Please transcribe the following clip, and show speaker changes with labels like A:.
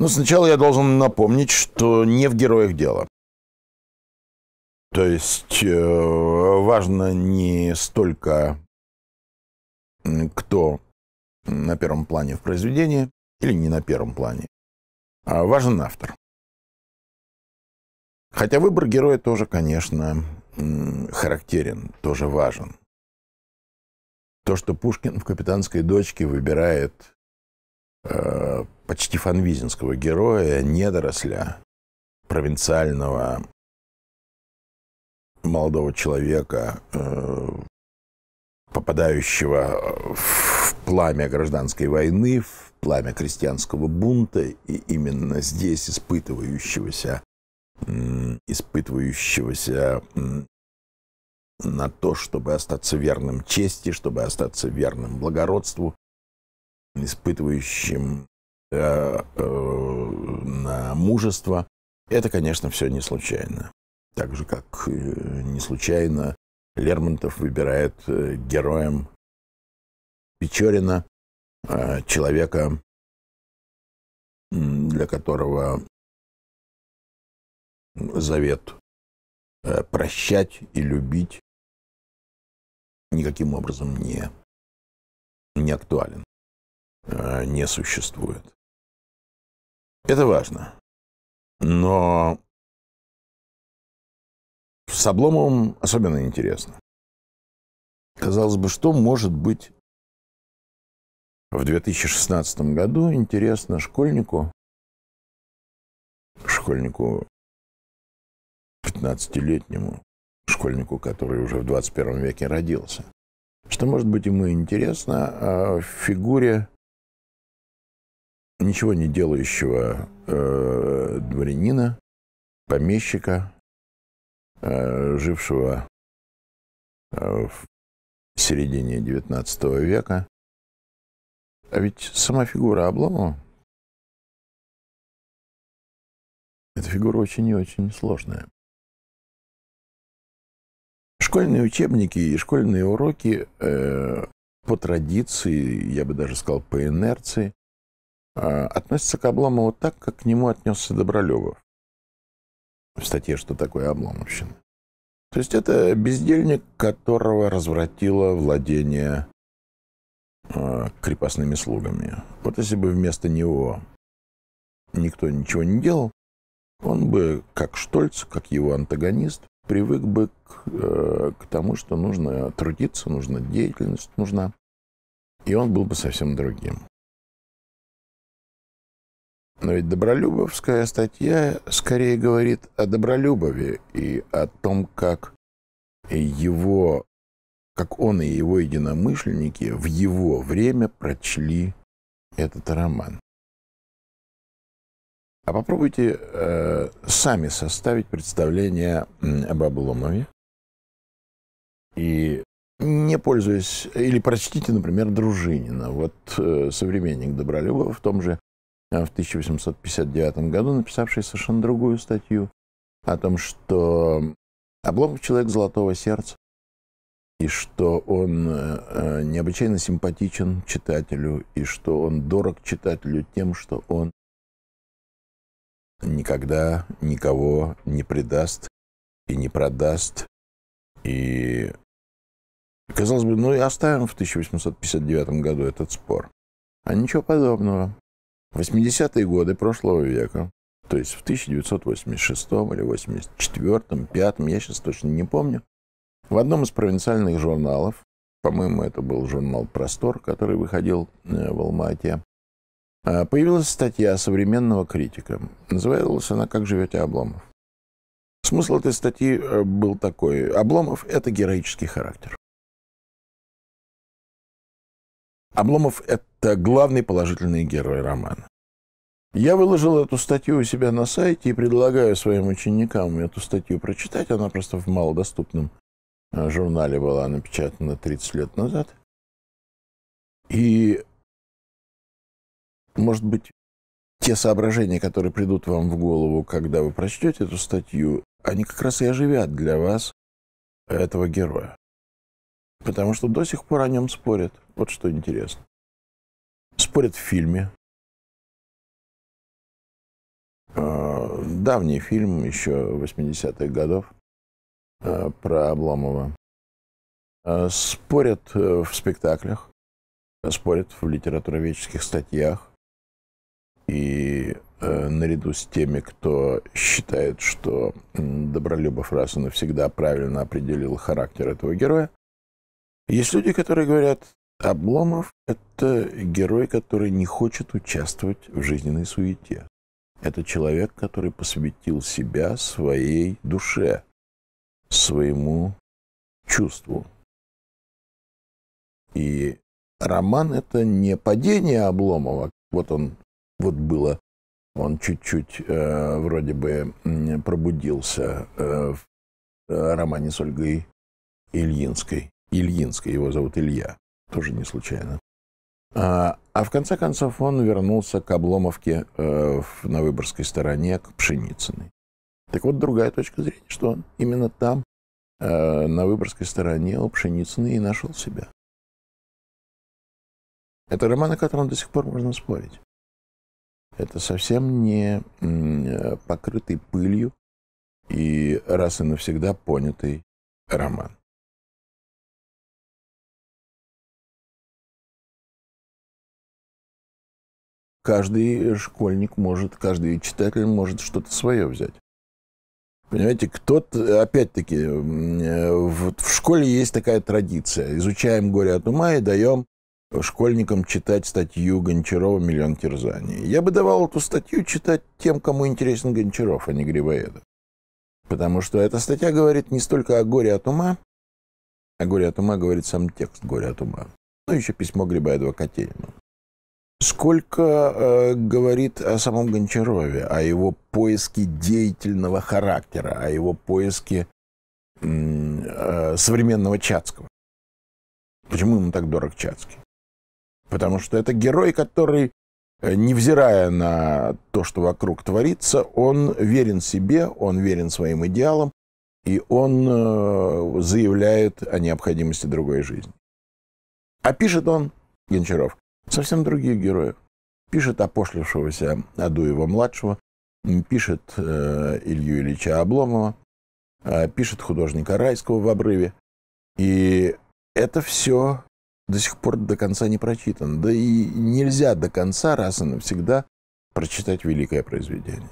A: Но сначала я должен напомнить, что не в героях дело. То есть э, важно
B: не столько, кто на
C: первом плане в произведении, или не на первом плане, а важен автор. Хотя выбор героя тоже, конечно, характерен, тоже важен. То, что Пушкин в «Капитанской дочке» выбирает Э, почти фанвизинского героя, недоросля,
B: провинциального молодого человека,
C: э, попадающего в пламя гражданской войны, в пламя крестьянского бунта, и именно здесь испытывающегося, испытывающегося на то, чтобы остаться верным чести, чтобы остаться верным благородству, испытывающим э, э, на мужество, это, конечно, все не случайно. Так же, как э, не случайно Лермонтов выбирает э, героем Печорина,
A: э, человека, для которого завет прощать и любить никаким образом не, не актуален. А, не существует. Это важно. Но с Обломовым особенно интересно. Казалось бы, что может быть в 2016 году интересно школьнику,
C: школьнику 15-летнему, школьнику, который уже в 21 веке родился, что может быть ему интересно а, в фигуре ничего не делающего э, дворянина,
A: помещика, э, жившего э, в середине XIX века. А ведь сама фигура Обломова
C: Эта фигура очень и очень сложная. Школьные учебники и школьные уроки э, по традиции, я бы даже сказал, по инерции, а, относится к Обломову так, как к нему отнесся Добролюбов. В статье «Что такое обломовщина?». То есть это бездельник, которого развратило владение а, крепостными слугами. Вот если бы вместо него никто ничего не делал, он бы, как Штольц, как его антагонист, привык бы к, э, к тому, что нужно трудиться, нужна деятельность, нужна. И он был бы совсем другим.
B: Но ведь Добролюбовская статья
C: скорее говорит о Добролюбове и о том, как его, как он и его единомышленники в его время прочли
B: этот роман. А попробуйте э,
C: сами составить представление об Обломове и не пользуясь, или прочтите, например, Дружинина. Вот э, современник Добролюбова в том же Э, в 1859 году, написавший совершенно другую статью о том, что Обломов человек золотого сердца, и что он э, э, необычайно симпатичен читателю, и что он дорог читателю тем, что он никогда никого не предаст и не продаст. И, казалось бы, ну и оставим в 1859 году этот спор. А ничего подобного. В 80-е годы прошлого века, то есть в 1986 или 84, 5, я сейчас точно не помню, в одном из провинциальных журналов, по-моему, это был журнал «Простор», который выходил э, в Алма-Ате, а, появилась статья современного критика. Называлась она «Как живете, Обломов?». Смысл этой статьи э, был такой. Обломов – это героический
B: характер. Обломов — это
C: главный положительный герой романа. Я выложил эту статью у себя на сайте и предлагаю своим ученикам эту статью прочитать. Она просто в малодоступном э, журнале была напечатана 30 лет назад. И, может быть, те соображения, которые придут вам в голову, когда вы прочтете эту статью, они как раз и оживят для вас этого героя. Потому что до сих пор о нем спорят. Вот что интересно.
A: Спорят в фильме. Э,
C: давний фильм еще 80-х годов э, про Обломова, э, Спорят в спектаклях, спорят в литературоведческих статьях. И наряду с теми, кто считает, что Добролюбов раз и навсегда правильно определил характер этого героя, есть люди, которые говорят, Обломов – это герой, который не хочет участвовать в жизненной суете. Это человек, который посвятил себя своей душе, своему
B: чувству. И роман – это не падение
C: Обломова. Вот он, вот было, он чуть-чуть э, вроде бы пробудился э, в э, романе с Ольгой Ильинской. Ильинска, его зовут Илья, тоже не случайно. А, а в конце концов он вернулся к Обломовке э, на Выборгской стороне, к Пшеницыной. Так вот, другая точка зрения, что именно там, э, на Выборгской
B: стороне, у Пшеницыной и нашел себя. Это роман, о котором
C: до сих пор можно спорить. Это совсем не э, покрытый пылью и раз и навсегда понятый роман. каждый школьник может, каждый читатель может что-то свое взять. Понимаете, кто-то, опять-таки, э, в, в школе есть такая традиция. Изучаем горе от ума и даем школьникам читать статью Гончарова «Миллион терзаний». Я бы давал эту статью читать тем, кому интересен Гончаров, а не Грибоедов. Потому что эта статья говорит не столько о горе от ума, а горе от ума говорит сам текст горе от ума. Ну, еще письмо Грибоедова Катерину. Сколько э, говорит о самом Гончарове, о его поиске деятельного характера, о его поиске э, современного Чацкого? Почему ему так дорог Чацкий? Потому что это герой, который, э, невзирая на то, что вокруг творится, он верен себе, он верен своим идеалам, и он э, заявляет о необходимости другой жизни. А пишет он, Гончаров, Совсем другие герои. Пишет опошлившегося Адуева-младшего, пишет э, Илью Ильича Обломова, э, пишет художника Райского в «Обрыве». И это все до сих пор до конца не прочитано. Да и нельзя до конца раз и навсегда прочитать великое произведение.